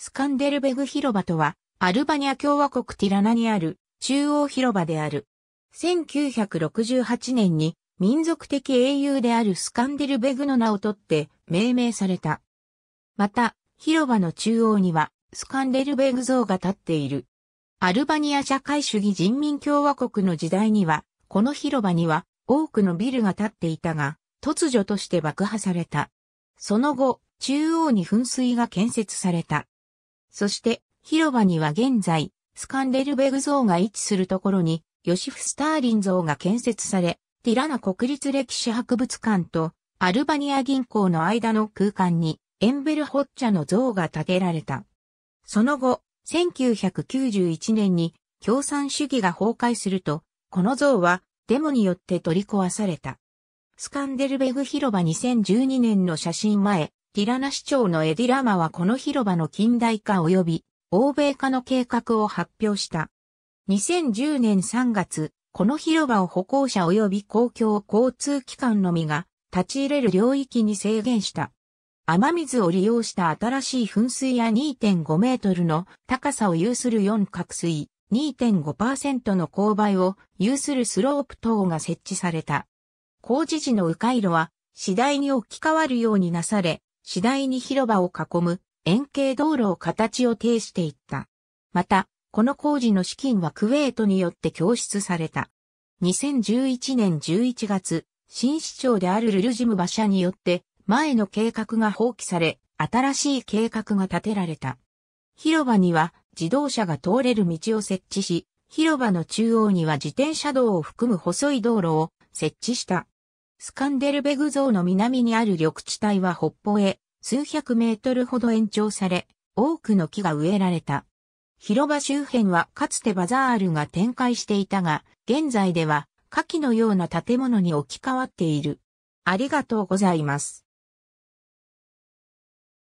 スカンデルベグ広場とは、アルバニア共和国ティラナにある中央広場である。1968年に民族的英雄であるスカンデルベグの名を取って命名された。また、広場の中央にはスカンデルベグ像が立っている。アルバニア社会主義人民共和国の時代には、この広場には多くのビルが建っていたが、突如として爆破された。その後、中央に噴水が建設された。そして、広場には現在、スカンデルベグ像が位置するところに、ヨシフ・スターリン像が建設され、ティラナ国立歴史博物館とアルバニア銀行の間の空間にエンベルホッチャの像が建てられた。その後、1991年に共産主義が崩壊すると、この像はデモによって取り壊された。スカンデルベグ広場2012年の写真前、ティラナ市長のエディラマはこの広場の近代化及び欧米化の計画を発表した。2010年3月、この広場を歩行者及び公共交通機関のみが立ち入れる領域に制限した。雨水を利用した新しい噴水や2.5メートルの高さを有する4角水、2.5%の勾配を有するスロープ等が設置された。工事時の迂回路は次第に置き換わるようになされ、次第に広場を囲む円形道路を形を呈していった。また、この工事の資金はクウェートによって供出された。2011年11月、新市長であるルルジム馬車によって前の計画が放棄され、新しい計画が立てられた。広場には自動車が通れる道を設置し、広場の中央には自転車道を含む細い道路を設置した。スカンデルベグ像の南にある緑地帯は北方へ数百メートルほど延長され、多くの木が植えられた。広場周辺はかつてバザールが展開していたが、現在では下記のような建物に置き換わっている。ありがとうございます。